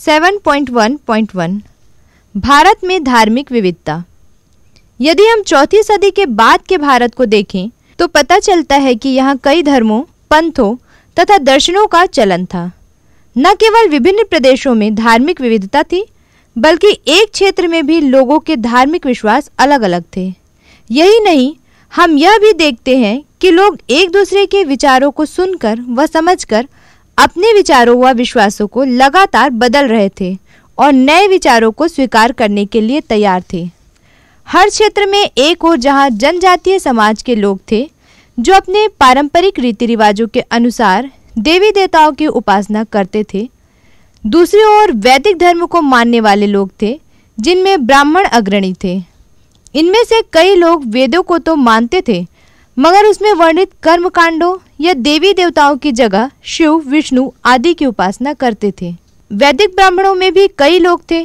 7.1.1 भारत में धार्मिक विविधता यदि हम चौथी सदी के बाद के भारत को देखें तो पता चलता है कि यहाँ कई धर्मों पंथों तथा दर्शनों का चलन था न केवल विभिन्न प्रदेशों में धार्मिक विविधता थी बल्कि एक क्षेत्र में भी लोगों के धार्मिक विश्वास अलग अलग थे यही नहीं हम यह भी देखते हैं कि लोग एक दूसरे के विचारों को सुनकर व समझकर अपने विचारों व विश्वासों को लगातार बदल रहे थे और नए विचारों को स्वीकार करने के लिए तैयार थे हर क्षेत्र में एक और जहां जनजातीय समाज के लोग थे जो अपने पारंपरिक रीति रिवाजों के अनुसार देवी देवताओं की उपासना करते थे दूसरी ओर वैदिक धर्म को मानने वाले लोग थे जिनमें ब्राह्मण अग्रणी थे इनमें से कई लोग वेदों को तो मानते थे मगर उसमें वर्णित कर्म कांडो या देवी देवताओं की जगह शिव विष्णु आदि की उपासना करते थे वैदिक ब्राह्मणों में भी कई लोग थे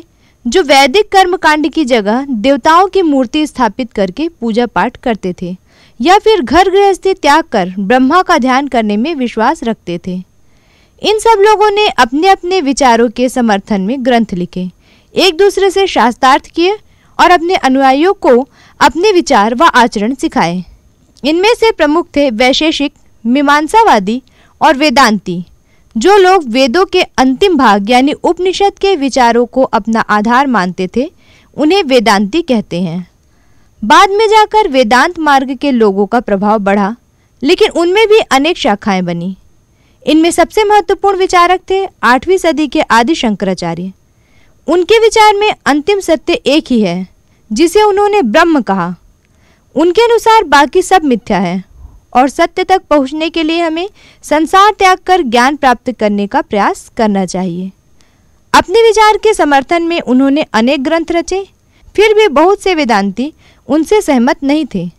जो वैदिक कर्म कांड की जगह देवताओं की मूर्ति स्थापित करके पूजा पाठ करते थे या फिर घर गृहस्थी त्याग कर ब्रह्मा का ध्यान करने में विश्वास रखते थे इन सब लोगों ने अपने अपने विचारों के समर्थन में ग्रंथ लिखे एक दूसरे से शास्त्रार्थ किए और अपने अनुयायियों को अपने विचार व आचरण सिखाए इनमें से प्रमुख थे वैशेषिक मीमांसावादी और वेदांती जो लोग वेदों के अंतिम भाग यानी उपनिषद के विचारों को अपना आधार मानते थे उन्हें वेदांती कहते हैं बाद में जाकर वेदांत मार्ग के लोगों का प्रभाव बढ़ा लेकिन उनमें भी अनेक शाखाएं बनी इनमें सबसे महत्वपूर्ण विचारक थे आठवीं सदी के आदि शंकराचार्य उनके विचार में अंतिम सत्य एक ही है जिसे उन्होंने ब्रह्म कहा उनके अनुसार बाकी सब मिथ्या है और सत्य तक पहुंचने के लिए हमें संसार त्याग कर ज्ञान प्राप्त करने का प्रयास करना चाहिए अपने विचार के समर्थन में उन्होंने अनेक ग्रंथ रचे फिर भी बहुत से वेदांती उनसे सहमत नहीं थे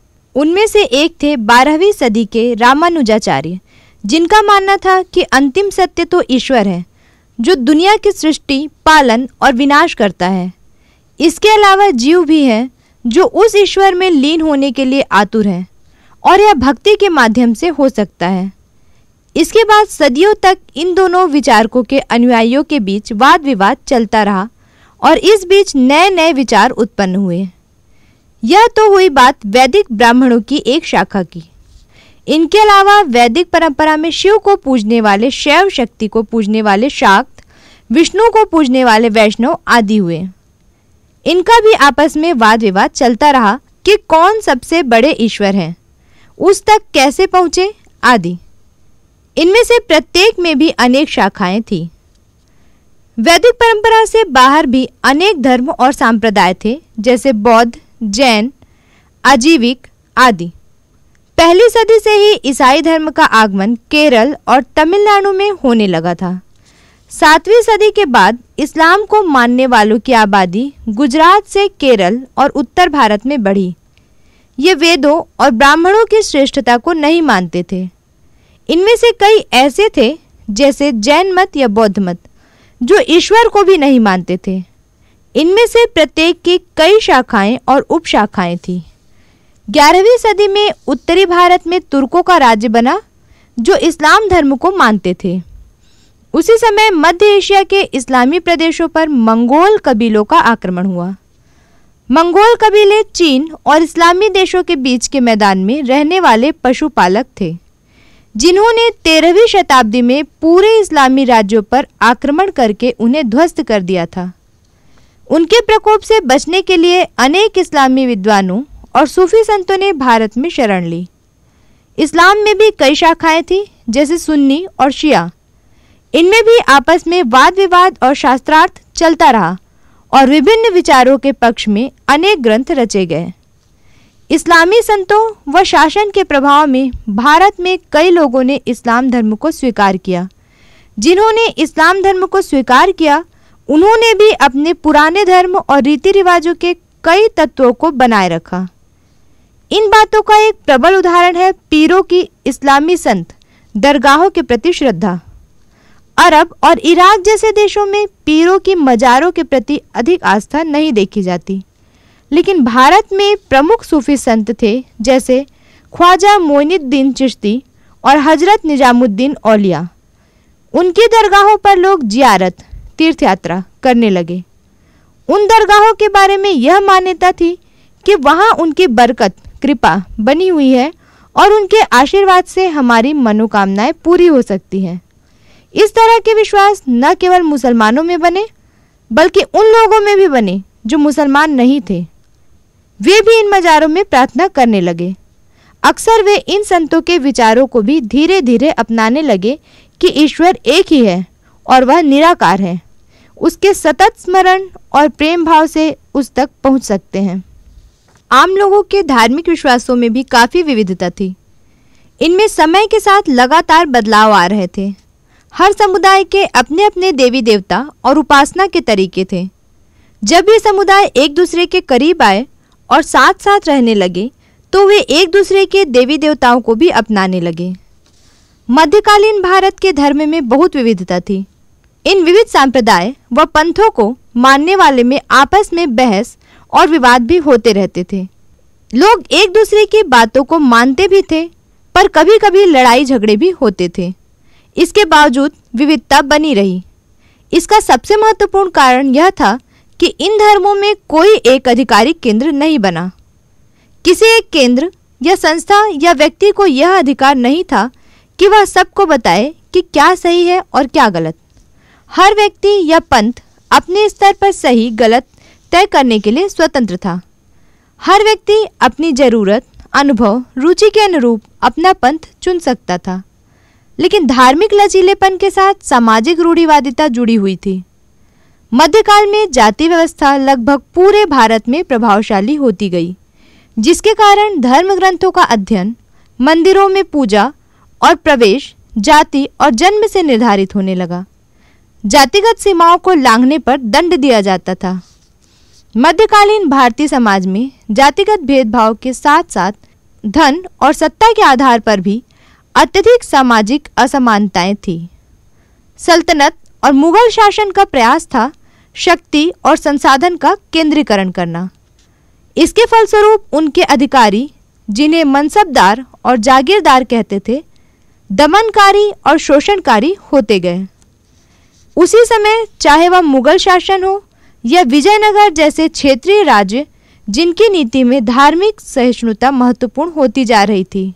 उनमें से एक थे बारहवीं सदी के रामानुजाचार्य जिनका मानना था कि अंतिम सत्य तो ईश्वर है जो दुनिया की सृष्टि पालन और विनाश करता है इसके अलावा जीव भी हैं जो उस ईश्वर में लीन होने के लिए आतुर हैं और यह भक्ति के माध्यम से हो सकता है इसके बाद सदियों तक इन दोनों विचारकों के अनुयायियों के बीच वाद विवाद चलता रहा और इस बीच नए नए विचार उत्पन्न हुए यह तो हुई बात वैदिक ब्राह्मणों की एक शाखा की इनके अलावा वैदिक परंपरा में शिव को पूजने वाले शैव शक्ति को पूजने वाले शाक्त विष्णु को पूजने वाले वैष्णव आदि हुए इनका भी आपस में वाद विवाद चलता रहा कि कौन सबसे बड़े ईश्वर हैं उस तक कैसे पहुंचे आदि इनमें से प्रत्येक में भी अनेक शाखाएं थीं वैदिक परंपरा से बाहर भी अनेक धर्म और संप्रदाय थे जैसे बौद्ध जैन आजीविक आदि पहली सदी से ही ईसाई धर्म का आगमन केरल और तमिलनाडु में होने लगा था सातवीं सदी के बाद इस्लाम को मानने वालों की आबादी गुजरात से केरल और उत्तर भारत में बढ़ी ये वेदों और ब्राह्मणों की श्रेष्ठता को नहीं मानते थे इनमें से कई ऐसे थे जैसे जैन मत या बौद्ध मत जो ईश्वर को भी नहीं मानते थे इनमें से प्रत्येक की कई शाखाएं और उप शाखाएं थीं ग्यारहवीं सदी में उत्तरी भारत में तुर्कों का राज्य बना जो इस्लाम धर्म को मानते थे उसी समय मध्य एशिया के इस्लामी प्रदेशों पर मंगोल कबीलों का आक्रमण हुआ मंगोल कबीले चीन और इस्लामी देशों के बीच के मैदान में रहने वाले पशुपालक थे जिन्होंने तेरहवीं शताब्दी में पूरे इस्लामी राज्यों पर आक्रमण करके उन्हें ध्वस्त कर दिया था उनके प्रकोप से बचने के लिए अनेक इस्लामी विद्वानों और सूफी संतों ने भारत में शरण ली इस्लाम में भी कई शाखाएं थीं जैसे सुन्नी और शिया इनमें भी आपस में वाद विवाद और शास्त्रार्थ चलता रहा और विभिन्न विचारों के पक्ष में अनेक ग्रंथ रचे गए इस्लामी संतों व शासन के प्रभाव में भारत में कई लोगों ने इस्लाम धर्म को स्वीकार किया जिन्होंने इस्लाम धर्म को स्वीकार किया उन्होंने भी अपने पुराने धर्म और रीति रिवाजों के कई तत्वों को बनाए रखा इन बातों का एक प्रबल उदाहरण है पीरों की इस्लामी संत दरगाहों के प्रति श्रद्धा अरब और इराक जैसे देशों में पीरों की मज़ारों के प्रति अधिक आस्था नहीं देखी जाती लेकिन भारत में प्रमुख सूफी संत थे जैसे ख्वाजा मोइनुद्दीन चिश्ती और हजरत निजामुद्दीन औलिया उनकी दरगाहों पर लोग जियारत तीर्थ यात्रा करने लगे उन दरगाहों के बारे में यह मान्यता थी कि वहाँ उनकी बरकत कृपा बनी हुई है और उनके आशीर्वाद से हमारी मनोकामनाएं पूरी हो सकती हैं इस तरह के विश्वास न केवल मुसलमानों में बने बल्कि उन लोगों में भी बने जो मुसलमान नहीं थे वे भी इन मज़ारों में प्रार्थना करने लगे अक्सर वे इन संतों के विचारों को भी धीरे धीरे अपनाने लगे कि ईश्वर एक ही है और वह निराकार है उसके सतत स्मरण और प्रेम भाव से उस तक पहुंच सकते हैं आम लोगों के धार्मिक विश्वासों में भी काफ़ी विविधता थी इनमें समय के साथ लगातार बदलाव आ रहे थे हर समुदाय के अपने अपने देवी देवता और उपासना के तरीके थे जब ये समुदाय एक दूसरे के करीब आए और साथ साथ रहने लगे तो वे एक दूसरे के देवी देवताओं को भी अपनाने लगे मध्यकालीन भारत के धर्म में बहुत विविधता थी इन विविध संप्रदाय व पंथों को मानने वाले में आपस में बहस और विवाद भी होते रहते थे लोग एक दूसरे की बातों को मानते भी थे पर कभी कभी लड़ाई झगड़े भी होते थे इसके बावजूद विविधता बनी रही इसका सबसे महत्वपूर्ण कारण यह था कि इन धर्मों में कोई एक आधिकारिक केंद्र नहीं बना किसी एक केंद्र या संस्था या व्यक्ति को यह अधिकार नहीं था कि वह सबको बताए कि क्या सही है और क्या गलत हर व्यक्ति या पंथ अपने स्तर पर सही गलत तय करने के लिए स्वतंत्र था हर व्यक्ति अपनी ज़रूरत अनुभव रुचि के अनुरूप अपना पंथ चुन सकता था लेकिन धार्मिक लचीलेपन के साथ सामाजिक रूढ़िवादिता जुड़ी हुई थी मध्यकाल में जाति व्यवस्था लगभग पूरे भारत में प्रभावशाली होती गई जिसके कारण धर्म ग्रंथों का अध्ययन मंदिरों में पूजा और प्रवेश जाति और जन्म से निर्धारित होने लगा जातिगत सीमाओं को लांघने पर दंड दिया जाता था मध्यकालीन भारतीय समाज में जातिगत भेदभाव के साथ साथ धन और सत्ता के आधार पर भी अत्यधिक सामाजिक असमानताएं थी सल्तनत और मुगल शासन का प्रयास था शक्ति और संसाधन का केंद्रीकरण करना इसके फलस्वरूप उनके अधिकारी जिन्हें मनसबदार और जागीरदार कहते थे दमनकारी और शोषणकारी होते गए उसी समय चाहे वह मुगल शासन हो या विजयनगर जैसे क्षेत्रीय राज्य जिनकी नीति में धार्मिक सहिष्णुता महत्वपूर्ण होती जा रही थी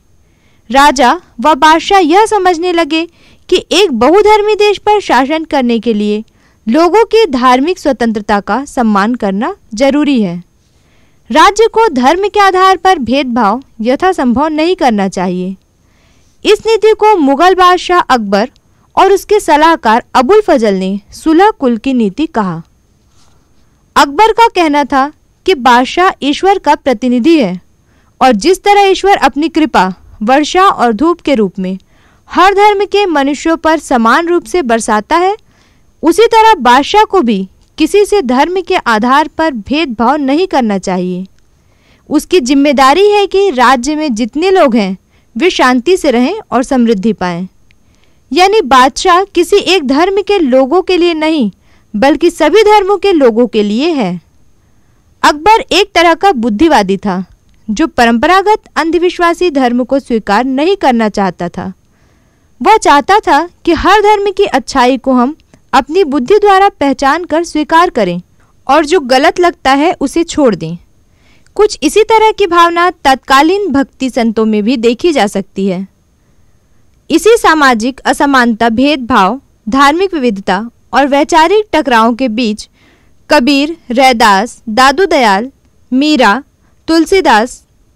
राजा व बादशाह यह समझने लगे कि एक बहुधर्मी देश पर शासन करने के लिए लोगों की धार्मिक स्वतंत्रता का सम्मान करना जरूरी है राज्य को धर्म के आधार पर भेदभाव यथासंभव नहीं करना चाहिए इस नीति को मुगल बादशाह अकबर और उसके सलाहकार अबुल फजल ने सुलह कुल की नीति कहा अकबर का कहना था कि बादशाह ईश्वर का प्रतिनिधि है और जिस तरह ईश्वर अपनी कृपा वर्षा और धूप के रूप में हर धर्म के मनुष्यों पर समान रूप से बरसाता है उसी तरह बादशाह को भी किसी से धर्म के आधार पर भेदभाव नहीं करना चाहिए उसकी जिम्मेदारी है कि राज्य में जितने लोग हैं वे शांति से रहें और समृद्धि पाएं यानी बादशाह किसी एक धर्म के लोगों के लिए नहीं बल्कि सभी धर्मों के लोगों के लिए है अकबर एक तरह का बुद्धिवादी था जो परंपरागत अंधविश्वासी धर्म को स्वीकार नहीं करना चाहता था वह चाहता था कि हर धर्म की अच्छाई को हम अपनी बुद्धि द्वारा पहचान कर स्वीकार करें और जो गलत लगता है उसे छोड़ दें कुछ इसी तरह की भावना तत्कालीन भक्ति संतों में भी देखी जा सकती है इसी सामाजिक असमानता भेदभाव धार्मिक विविधता और वैचारिक टकराव के बीच कबीर रैदास दादू दयाल मीरा तुलसीदास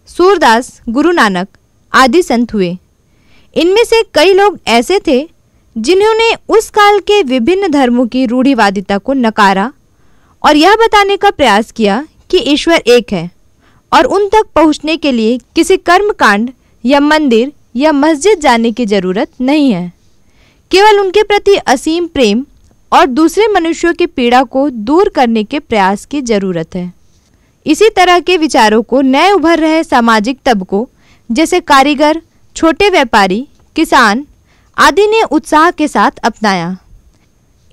सूरदास गुरु नानक आदि संत हुए इनमें से कई लोग ऐसे थे जिन्होंने उस काल के विभिन्न धर्मों की रूढ़िवादिता को नकारा और यह बताने का प्रयास किया कि ईश्वर एक है और उन तक पहुंचने के लिए किसी कर्मकांड या मंदिर या मस्जिद जाने की ज़रूरत नहीं है केवल उनके प्रति असीम प्रेम और दूसरे मनुष्यों की पीड़ा को दूर करने के प्रयास की ज़रूरत है इसी तरह के विचारों को नए उभर रहे सामाजिक तबकों जैसे कारीगर छोटे व्यापारी किसान आदि ने उत्साह के साथ अपनाया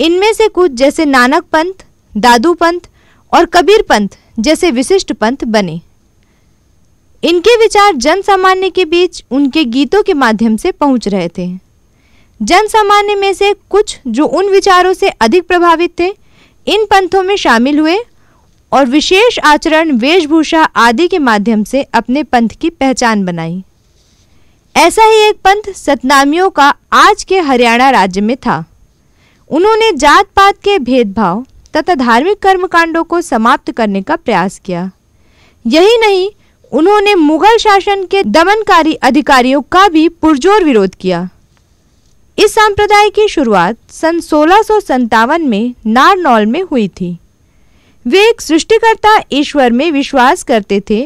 इनमें से कुछ जैसे नानक पंथ दादू पंथ और कबीर पंथ जैसे विशिष्ट पंथ बने इनके विचार जन सामान्य के बीच उनके गीतों के माध्यम से पहुंच रहे थे जन सामान्य में से कुछ जो उन विचारों से अधिक प्रभावित थे इन पंथों में शामिल हुए और विशेष आचरण वेशभूषा आदि के माध्यम से अपने पंथ की पहचान बनाई ऐसा ही एक पंथ सतनामियों का आज के हरियाणा राज्य में था उन्होंने जात पात के भेदभाव तथा धार्मिक कर्मकांडों को समाप्त करने का प्रयास किया यही नहीं उन्होंने मुगल शासन के दमनकारी अधिकारियों का भी पुरजोर विरोध किया इस संप्रदाय की शुरुआत सन सोलह में नारनौल में हुई थी वे एक सृष्टिकर्ता ईश्वर में विश्वास करते थे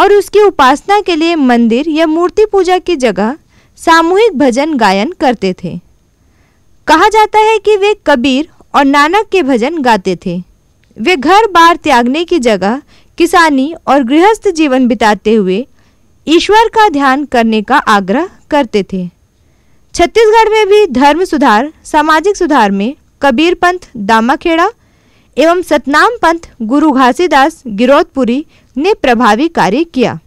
और उसकी उपासना के लिए मंदिर या मूर्ति पूजा की जगह सामूहिक भजन गायन करते थे कहा जाता है कि वे कबीर और नानक के भजन गाते थे वे घर बार त्यागने की जगह किसानी और गृहस्थ जीवन बिताते हुए ईश्वर का ध्यान करने का आग्रह करते थे छत्तीसगढ़ में भी धर्म सुधार सामाजिक सुधार में कबीर पंथ दामाखेड़ा एवं सतनाम पंथ गुरु घासीदास गिरौदपुरी ने प्रभावी कार्य किया